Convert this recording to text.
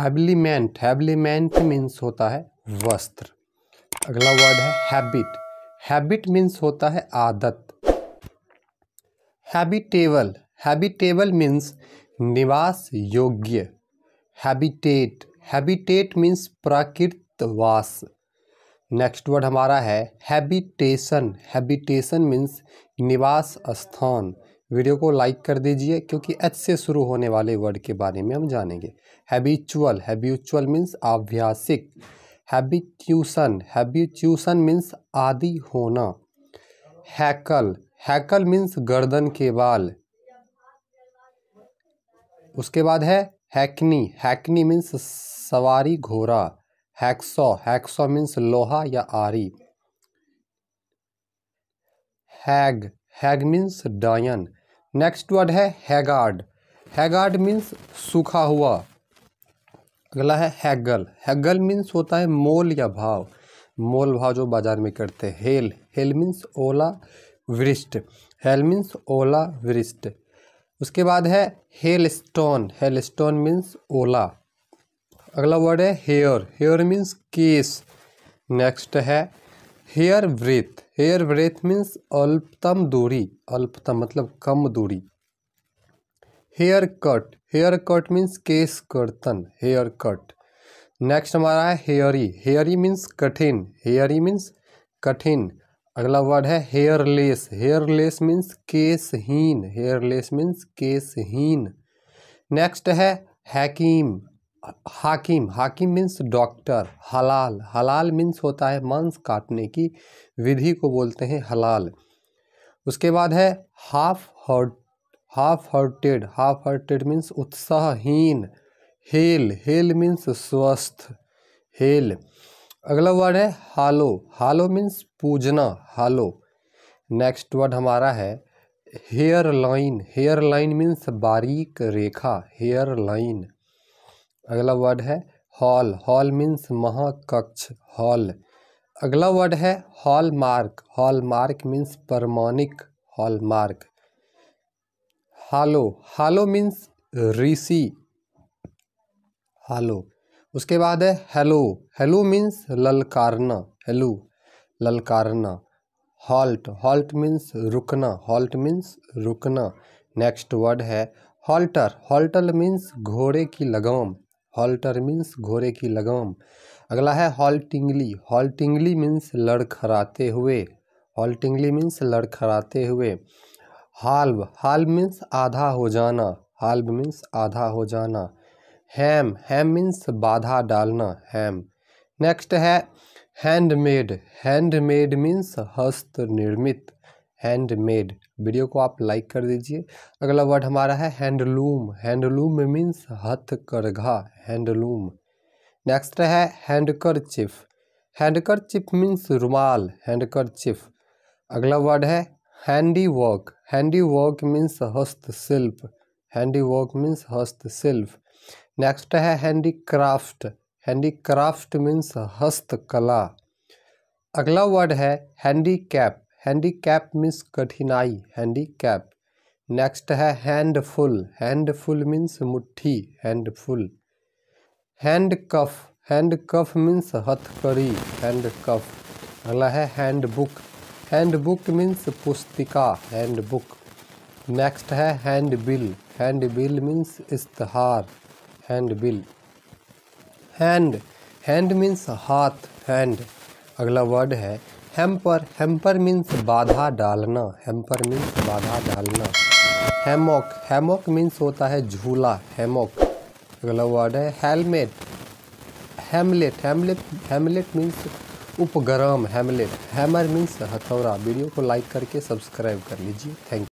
हैबलीमेंट हैबलीमेंट means होता है वस्त्र अगला वर्ड है हैबिट हैबिट मीन्स होता है आदत हैबिटेबल हैबिटेबल मीन्स निवास योग्य हैबिटेट हैबिटेट मीन्स प्राकृतवास नेक्स्ट वर्ड हमारा है हैबिटेशन हैबिटेशन मीन्स निवास स्थान वीडियो को लाइक कर दीजिए क्योंकि एच से शुरू होने वाले वर्ड के बारे में हम जानेंगे हैबिचुअल हैबिचुअल मीन्स आभ्यासिक हैबिट्यूशन हैबिट्यूशन मीन्स आदि होना हैकल हैकल मीन्स गर्दन के बाल उसके बाद है हैकनी हैकनी मीन्स सवारी घोड़ा हैक्सो हैक्सो मीन्स लोहा या आरी हैग हैग मीन्स डायन नेक्स्ट वर्ड है हैगार्ड हैगार्ड मीन्स सूखा हुआ अगला है हैगल हैगल मीन्स होता है मोल या भाव मोल भाव जो बाजार में करते हैं हेल हेल मीन्स ओला वृष्ट हेल मीन्स ओला वृष्ट उसके बाद है hailstone hailstone means ओला अगला वर्ड है हेयर हेयर मीन्स केस नेक्स्ट है hair breadth hair breadth means अल्पतम दूरी अल्पतम मतलब कम दूरी haircut haircut means केस कर्तन हेयर कट नेक्स्ट हमारा है हेयरी हेयरी मीन्स कठिन हेयरी मीन्स कठिन अगला वर्ड है हेयरलेस हेयरलेस मीन्स केसहीन हेयरलेस मीन्स केसहीन नेक्स्ट है हैकीम हाकिम हाकिम मीन्स डॉक्टर हलाल हलाल मीन्स होता है मांस काटने की विधि को बोलते हैं हलाल उसके बाद है half heart half hearted half hearted means उत्साहहीन हेल हेल मीन्स स्वस्थ हेल अगला वर्ड है हालो हालो मीन्स पूजना हालो नेक्स्ट वर्ड हमारा है hairline hairline means बारीक रेखा हेयर लाइन अगला वर्ड है हॉल हॉल मीन्स महाकक्ष हॉल अगला वर्ड है hallmark hallmark means परमाणिक hallmark hallow hallow means ऋषि हालो उसके बाद है हेलो हेलो मीन्स ललकारना हेलो ललकारना हॉल्ट हॉल्ट मीन्स रुकना हॉल्ट मीन्स रुकना नेक्स्ट वर्ड है हॉल्टर हॉल्टर मीन्स घोड़े की लगाम हॉल्टर मीन्स घोड़े की लगाम अगला है हॉल्टिंगली हॉल्टिंगली मीन्स लड़खड़ाते हुए हॉल्टिंगली मीन्स लड़खड़ाते हुए हाल्व हाल्व मीन्स आधा हो जाना हाल्व मीन्स आधा हो जाना हैम हैम मीन्स बाधा डालना हैम नेक्स्ट है हैंडमेड हैंडमेड मीन्स हस्त निर्मित हैंडमेड वीडियो को आप लाइक कर दीजिए अगला वर्ड हमारा है हैंडलूम हैंडलूम मीन्स हथकरघा हैंडलूम नेक्स्ट है हैंडकर हैंडकर चिफ मीन्स रुमाल हैंडकर चिफ अगला वर्ड है handiwork handiwork means हस्तशिल्प हैंडी वर्क मीन्स हस्तशिल्प नेक्स्ट है handicraft handicraft means हस्तकला अगला वर्ड है हैंडी कैप हैंडीकैप मीन्स कठिनाई हैंडीकैप नेक्स्ट है हैंडफुल हैंडफुल मीन्स मुट्ठी हैंडफुल हैंडकफ कफ मीन्स हथकड़ी हैंडकफ अगला है हैंडबुक हैंडबुक मीन्स पुस्तिका हैंडबुक नेक्स्ट है हैंडबिल हैंडबिल मीन्स इश्तहार हैंडबिल हैंड हैंड मीन्स हाथ हैंड अगला वर्ड है हेम्पर हेम्पर मीन्स बाधा डालना हेम्पर मीन्स बाधा डालना हेमोक हेमोक मीन्स होता है झूला हेमोक अगला वर्ड है helmet hamlet hamlet hamlet means उपग्राम हेमलेट हैमर मीन्स हथौरा वीडियो को लाइक करके सब्सक्राइब कर लीजिए थैंक